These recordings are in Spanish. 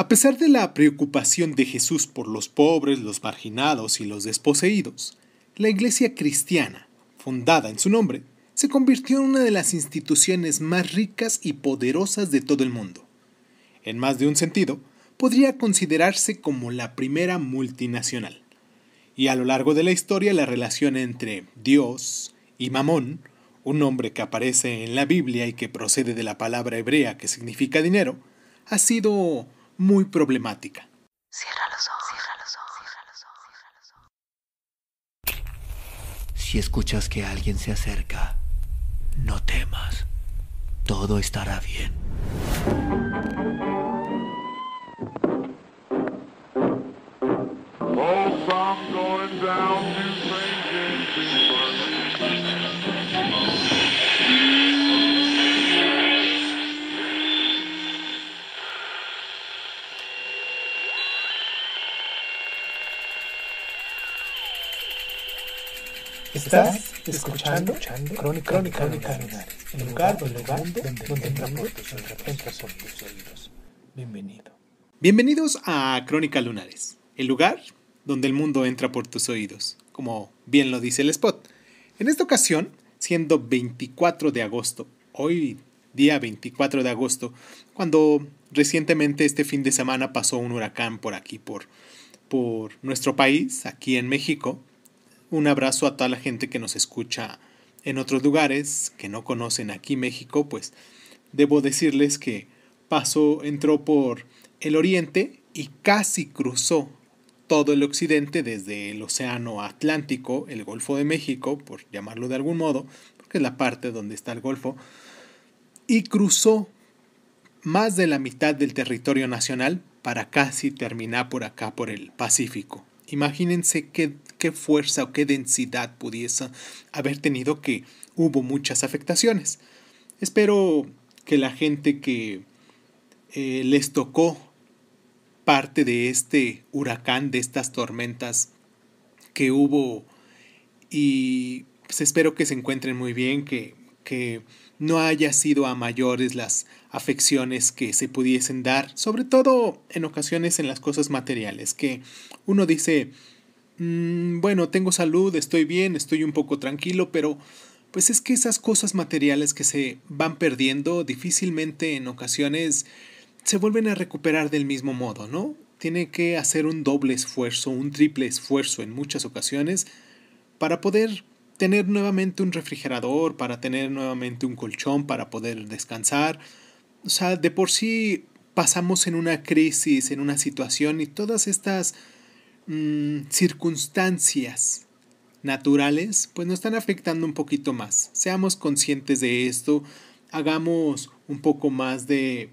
A pesar de la preocupación de Jesús por los pobres, los marginados y los desposeídos, la iglesia cristiana, fundada en su nombre, se convirtió en una de las instituciones más ricas y poderosas de todo el mundo. En más de un sentido, podría considerarse como la primera multinacional. Y a lo largo de la historia la relación entre Dios y Mamón, un nombre que aparece en la Biblia y que procede de la palabra hebrea que significa dinero, ha sido muy problemática. Cierra los ojos, cierra los ojos, cierra los ojos, cierra los ojos. Si escuchas que alguien se acerca, no temas. Todo estará bien. Estás escuchando, Crónica, Lunares, el lugar, donde, el mundo entra por tus oídos. Bienvenido. Bienvenidos a Crónica Lunares, el lugar donde el mundo entra por tus oídos, como bien lo dice el spot. En esta ocasión, siendo 24 de agosto, hoy día 24 de agosto, cuando recientemente este fin de semana pasó un huracán por aquí, por, por nuestro país, aquí en México, un abrazo a toda la gente que nos escucha en otros lugares, que no conocen aquí México, pues debo decirles que pasó, entró por el oriente y casi cruzó todo el occidente desde el Océano Atlántico, el Golfo de México, por llamarlo de algún modo, que es la parte donde está el Golfo, y cruzó más de la mitad del territorio nacional para casi terminar por acá, por el Pacífico. Imagínense qué qué fuerza o qué densidad pudiese haber tenido que hubo muchas afectaciones. Espero que la gente que eh, les tocó parte de este huracán, de estas tormentas que hubo y pues, espero que se encuentren muy bien, que, que no haya sido a mayores las afecciones que se pudiesen dar, sobre todo en ocasiones en las cosas materiales, que uno dice, Mm, bueno, tengo salud, estoy bien, estoy un poco tranquilo, pero pues es que esas cosas materiales que se van perdiendo difícilmente en ocasiones se vuelven a recuperar del mismo modo, ¿no? Tiene que hacer un doble esfuerzo, un triple esfuerzo en muchas ocasiones para poder tener nuevamente un refrigerador, para tener nuevamente un colchón, para poder descansar. O sea, de por sí pasamos en una crisis, en una situación y todas estas Mm, circunstancias naturales, pues nos están afectando un poquito más. Seamos conscientes de esto, hagamos un poco más de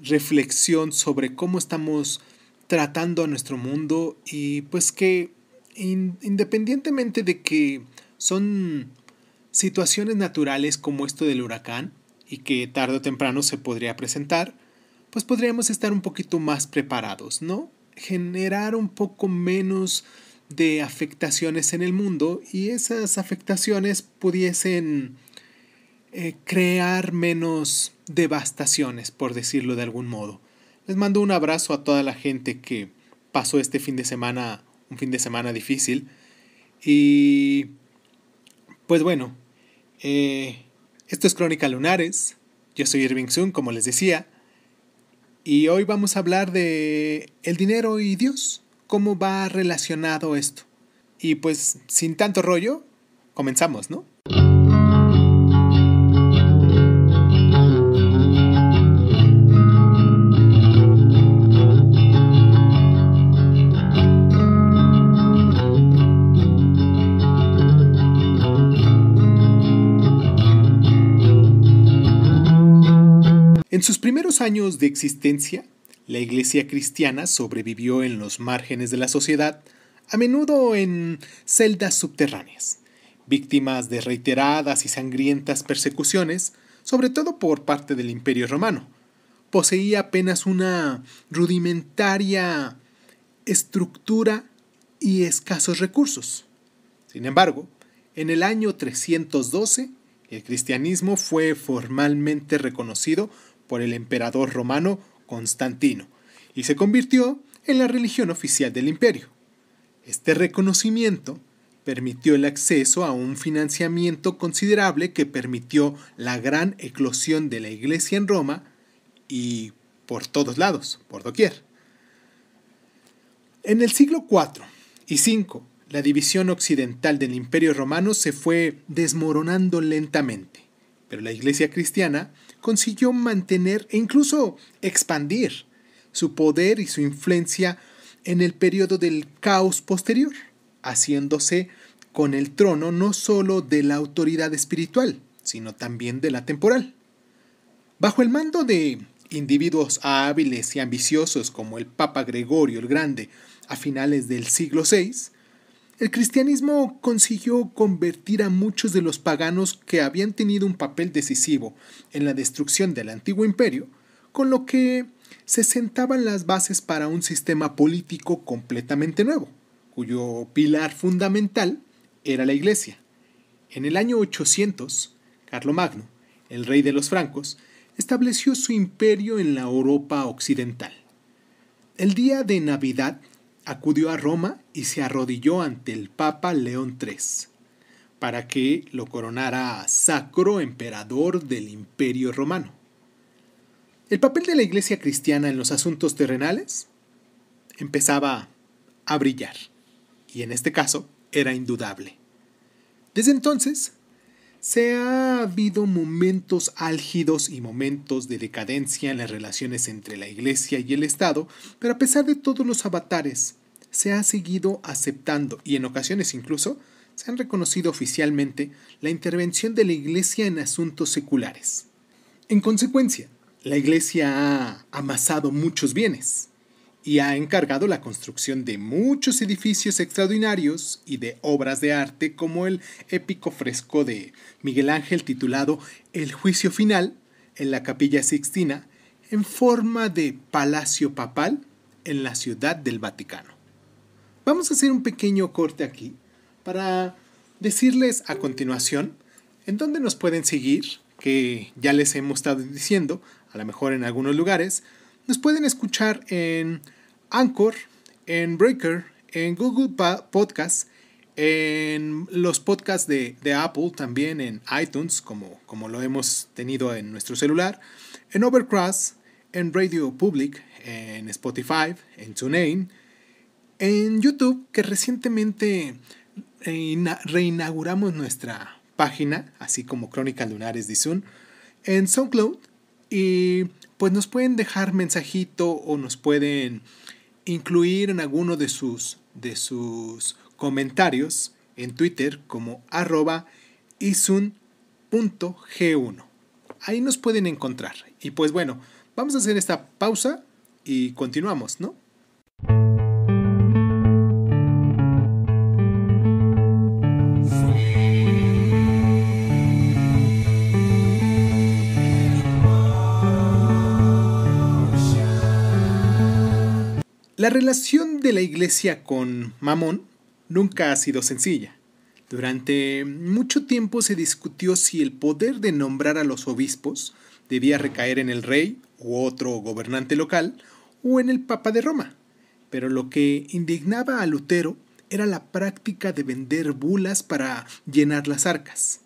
reflexión sobre cómo estamos tratando a nuestro mundo y pues que independientemente de que son situaciones naturales como esto del huracán y que tarde o temprano se podría presentar, pues podríamos estar un poquito más preparados, ¿no? generar un poco menos de afectaciones en el mundo y esas afectaciones pudiesen eh, crear menos devastaciones, por decirlo de algún modo. Les mando un abrazo a toda la gente que pasó este fin de semana, un fin de semana difícil. Y pues bueno, eh, esto es Crónica Lunares. Yo soy Irving Sun, como les decía. Y hoy vamos a hablar de el dinero y Dios, cómo va relacionado esto. Y pues sin tanto rollo, comenzamos, ¿no? sus primeros años de existencia, la iglesia cristiana sobrevivió en los márgenes de la sociedad, a menudo en celdas subterráneas, víctimas de reiteradas y sangrientas persecuciones, sobre todo por parte del Imperio Romano. Poseía apenas una rudimentaria estructura y escasos recursos. Sin embargo, en el año 312, el cristianismo fue formalmente reconocido por el emperador romano Constantino y se convirtió en la religión oficial del imperio. Este reconocimiento permitió el acceso a un financiamiento considerable que permitió la gran eclosión de la iglesia en Roma y por todos lados, por doquier. En el siglo IV y V, la división occidental del imperio romano se fue desmoronando lentamente, pero la iglesia cristiana consiguió mantener e incluso expandir su poder y su influencia en el periodo del caos posterior, haciéndose con el trono no sólo de la autoridad espiritual, sino también de la temporal. Bajo el mando de individuos hábiles y ambiciosos como el Papa Gregorio el Grande a finales del siglo VI, el cristianismo consiguió convertir a muchos de los paganos que habían tenido un papel decisivo en la destrucción del antiguo imperio, con lo que se sentaban las bases para un sistema político completamente nuevo, cuyo pilar fundamental era la Iglesia. En el año 800, Carlomagno, el rey de los francos, estableció su imperio en la Europa occidental. El día de Navidad acudió a Roma y se arrodilló ante el Papa León III para que lo coronara sacro emperador del imperio romano. El papel de la Iglesia cristiana en los asuntos terrenales empezaba a brillar, y en este caso era indudable. Desde entonces se ha habido momentos álgidos y momentos de decadencia en las relaciones entre la Iglesia y el Estado, pero a pesar de todos los avatares, se ha seguido aceptando y en ocasiones incluso se han reconocido oficialmente la intervención de la Iglesia en asuntos seculares. En consecuencia, la Iglesia ha amasado muchos bienes, y ha encargado la construcción de muchos edificios extraordinarios y de obras de arte como el épico fresco de Miguel Ángel titulado El Juicio Final en la Capilla Sixtina en forma de palacio papal en la Ciudad del Vaticano. Vamos a hacer un pequeño corte aquí para decirles a continuación en dónde nos pueden seguir, que ya les hemos estado diciendo, a lo mejor en algunos lugares, nos pueden escuchar en Anchor, en Breaker, en Google Podcast, en los podcasts de, Apple, también en iTunes, como, como lo hemos tenido en nuestro celular, en Overcross, en Radio Public, en Spotify, en TuneIn, en YouTube, que recientemente eh, reinauguramos nuestra página, así como Crónica Lunares de Zoom, en SoundCloud, y pues nos pueden dejar mensajito o nos pueden incluir en alguno de sus, de sus comentarios en Twitter como arroba isun.g1. Ahí nos pueden encontrar. Y pues bueno, vamos a hacer esta pausa y continuamos, ¿no? La relación de la iglesia con Mamón nunca ha sido sencilla. Durante mucho tiempo se discutió si el poder de nombrar a los obispos debía recaer en el rey u otro gobernante local o en el Papa de Roma. Pero lo que indignaba a Lutero era la práctica de vender bulas para llenar las arcas.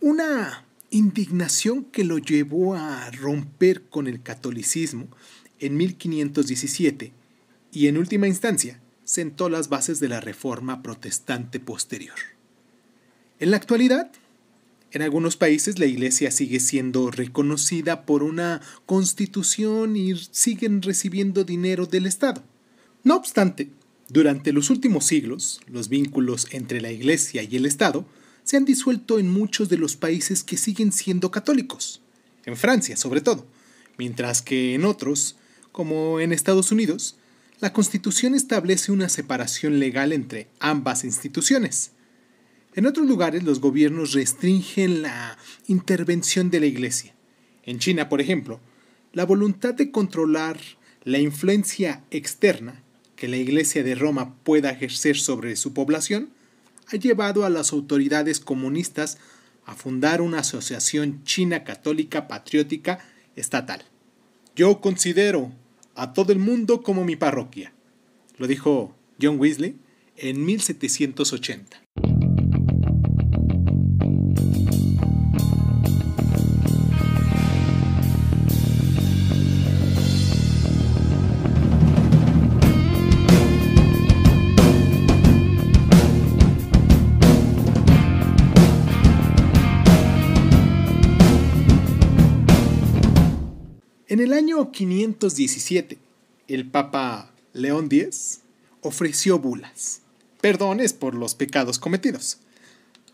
Una indignación que lo llevó a romper con el catolicismo en 1517 y en última instancia sentó las bases de la reforma protestante posterior. En la actualidad, en algunos países la Iglesia sigue siendo reconocida por una constitución y siguen recibiendo dinero del Estado. No obstante, durante los últimos siglos, los vínculos entre la Iglesia y el Estado se han disuelto en muchos de los países que siguen siendo católicos, en Francia sobre todo, mientras que en otros, como en Estados Unidos, la Constitución establece una separación legal entre ambas instituciones. En otros lugares los gobiernos restringen la intervención de la Iglesia. En China, por ejemplo, la voluntad de controlar la influencia externa que la Iglesia de Roma pueda ejercer sobre su población ha llevado a las autoridades comunistas a fundar una asociación china católica patriótica estatal. Yo considero a todo el mundo como mi parroquia, lo dijo John Weasley en 1780. En el año 517, el Papa León X ofreció bulas, perdones por los pecados cometidos,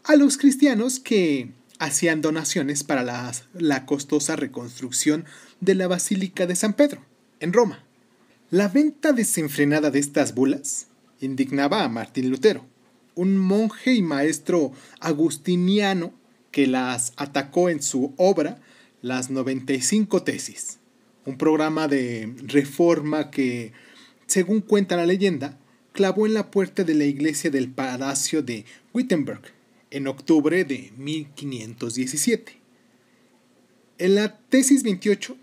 a los cristianos que hacían donaciones para la, costosa reconstrucción de la Basílica de San Pedro, en Roma. La venta desenfrenada de estas bulas indignaba a Martín Lutero, un monje y maestro agustiniano que las atacó en su obra Las 95 tesis un programa de reforma que, según cuenta la leyenda, clavó en la puerta de la iglesia del Palacio de Wittenberg en octubre de 1517. En la tesis 28,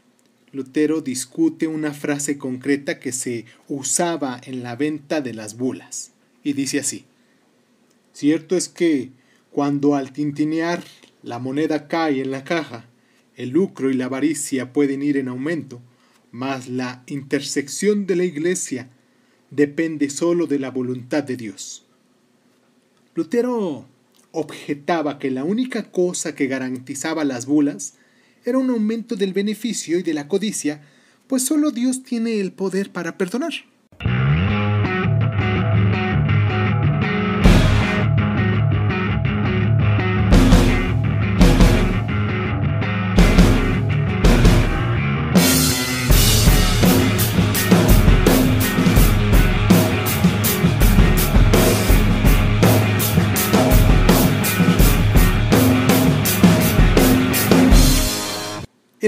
Lutero discute una frase concreta que se usaba en la venta de las bulas, y dice así, Cierto es que cuando al tintinear la moneda cae en la caja, el lucro y la avaricia pueden ir en aumento, mas la intersección de la Iglesia depende sólo de la voluntad de Dios. Lutero objetaba que la única cosa que garantizaba las bulas era un aumento del beneficio y de la codicia, pues solo Dios tiene el poder para perdonar.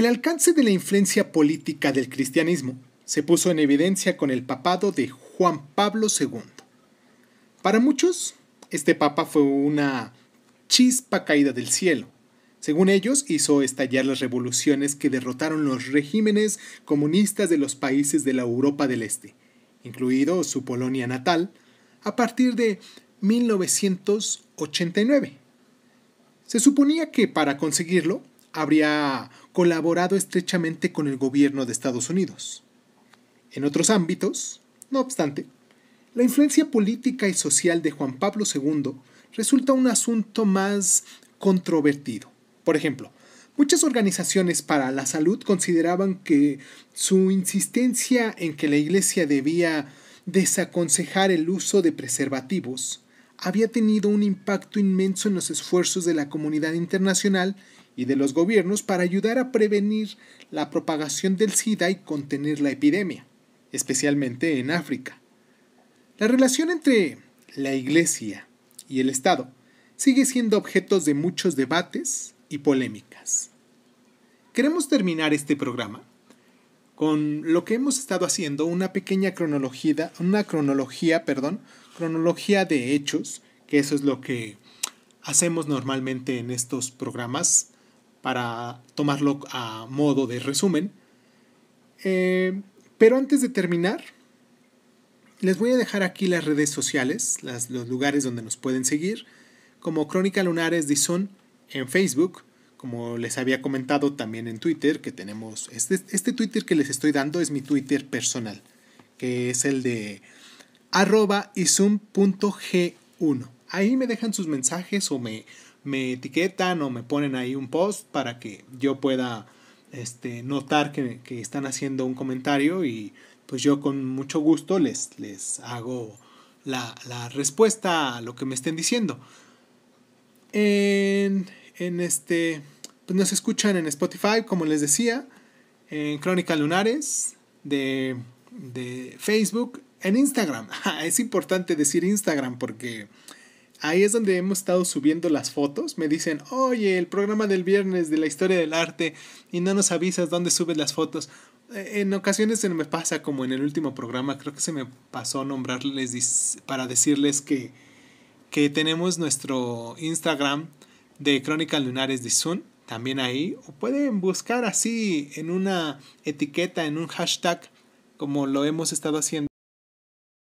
El alcance de la influencia política del cristianismo se puso en evidencia con el papado de Juan Pablo II. Para muchos, este papa fue una chispa caída del cielo. Según ellos, hizo estallar las revoluciones que derrotaron los regímenes comunistas de los países de la Europa del Este, incluido su Polonia natal, a partir de 1989. Se suponía que para conseguirlo habría colaborado estrechamente con el gobierno de Estados Unidos. En otros ámbitos, no obstante, la influencia política y social de Juan Pablo II resulta un asunto más controvertido. Por ejemplo, muchas organizaciones para la salud consideraban que su insistencia en que la Iglesia debía desaconsejar el uso de preservativos había tenido un impacto inmenso en los esfuerzos de la comunidad internacional y de los gobiernos para ayudar a prevenir la propagación del SIDA y contener la epidemia, especialmente en África. La relación entre la Iglesia y el Estado sigue siendo objeto de muchos debates y polémicas. Queremos terminar este programa con lo que hemos estado haciendo, una pequeña cronología, una cronología, perdón, cronología de hechos, que eso es lo que hacemos normalmente en estos programas para tomarlo a modo de resumen. Eh, pero antes de terminar, les voy a dejar aquí las redes sociales, los lugares donde nos pueden seguir, como Crónica Lunares Dison en Facebook, como les había comentado también en Twitter, que tenemos, este, este, Twitter que les estoy dando es mi Twitter personal, que es el de arroba 1 Ahí me dejan sus mensajes o me, me etiquetan o me ponen ahí un post para que yo pueda este, notar que, están haciendo un comentario y pues yo con mucho gusto les, les hago la, respuesta a lo que me estén diciendo. En, este, pues nos escuchan en Spotify, como les decía, en Crónica Lunares, de, de Facebook, en Instagram. Es importante decir Instagram porque ahí es donde hemos estado subiendo las fotos. Me dicen, oye, el programa del viernes de la historia del arte y no nos avisas dónde subes las fotos. Eh, en ocasiones se me pasa, como en el último programa, creo que se me pasó nombrarles para decirles que, que tenemos nuestro Instagram de Crónicas Lunares de Sun, también ahí. O pueden buscar así en una etiqueta, en un hashtag, como lo hemos estado haciendo.